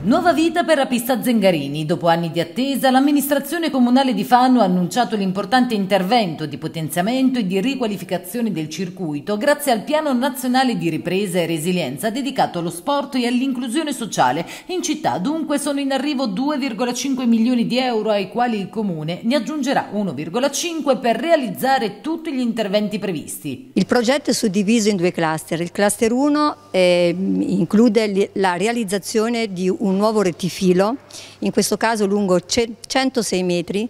Nuova vita per la pista Zengarini. Dopo anni di attesa, l'amministrazione comunale di Fano ha annunciato l'importante intervento di potenziamento e di riqualificazione del circuito grazie al Piano Nazionale di Ripresa e Resilienza dedicato allo sport e all'inclusione sociale. In città dunque sono in arrivo 2,5 milioni di euro ai quali il Comune ne aggiungerà 1,5 per realizzare tutti gli interventi previsti. Il progetto è suddiviso in due cluster. Il cluster 1 eh, include la realizzazione di un un nuovo rettifilo, in questo caso lungo 106 metri,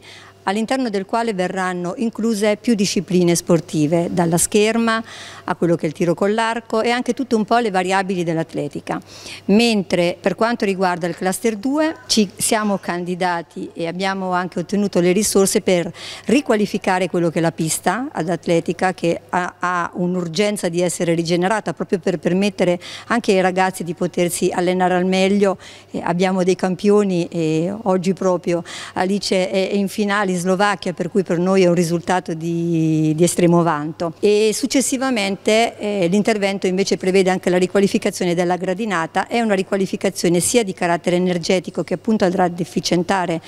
all'interno del quale verranno incluse più discipline sportive, dalla scherma a quello che è il tiro con l'arco e anche tutte un po' le variabili dell'atletica. Mentre per quanto riguarda il cluster 2 ci siamo candidati e abbiamo anche ottenuto le risorse per riqualificare quello che è la pista ad atletica che ha, ha un'urgenza di essere rigenerata proprio per permettere anche ai ragazzi di potersi allenare al meglio. Eh, abbiamo dei campioni e oggi proprio Alice è in finale Slovacchia, per cui per noi è un risultato di, di estremo vanto. E successivamente eh, l'intervento invece prevede anche la riqualificazione della gradinata, è una riqualificazione sia di carattere energetico che appunto andrà ad efficientare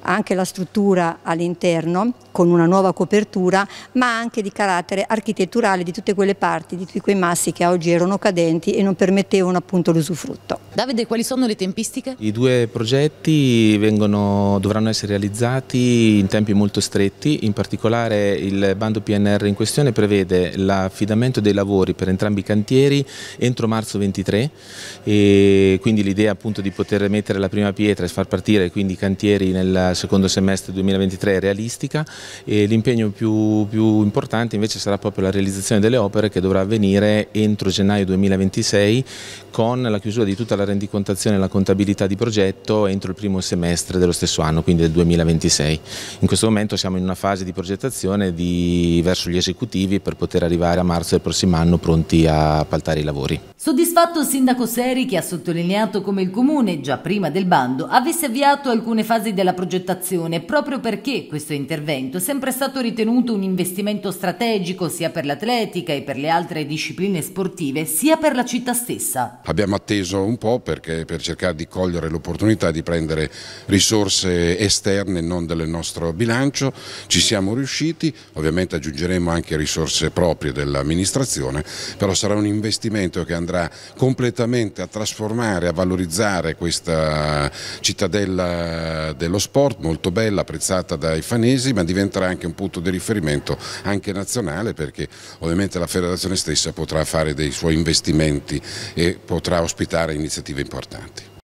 anche la struttura all'interno con una nuova copertura, ma anche di carattere architetturale di tutte quelle parti, di tutti quei massi che oggi erano cadenti e non permettevano appunto l'usufrutto. Davide, quali sono le tempistiche? I due progetti vengono, dovranno essere realizzati in termini tempi molto stretti, in particolare il bando PNR in questione prevede l'affidamento dei lavori per entrambi i cantieri entro marzo 23 e quindi l'idea appunto di poter mettere la prima pietra e far partire quindi i cantieri nel secondo semestre 2023 è realistica e l'impegno più, più importante invece sarà proprio la realizzazione delle opere che dovrà avvenire entro gennaio 2026 con la chiusura di tutta la rendicontazione e la contabilità di progetto entro il primo semestre dello stesso anno, quindi del 2026. In questo momento siamo in una fase di progettazione di, verso gli esecutivi per poter arrivare a marzo del prossimo anno pronti a appaltare i lavori. Soddisfatto il sindaco Seri che ha sottolineato come il comune, già prima del bando, avesse avviato alcune fasi della progettazione proprio perché questo intervento è sempre stato ritenuto un investimento strategico sia per l'atletica e per le altre discipline sportive sia per la città stessa. Abbiamo atteso un po' perché, per cercare di cogliere l'opportunità di prendere risorse esterne non delle nostre nostro bilancio, ci siamo riusciti, ovviamente aggiungeremo anche risorse proprie dell'amministrazione, però sarà un investimento che andrà completamente a trasformare, a valorizzare questa cittadella dello sport, molto bella, apprezzata dai fanesi, ma diventerà anche un punto di riferimento anche nazionale perché ovviamente la federazione stessa potrà fare dei suoi investimenti e potrà ospitare iniziative importanti.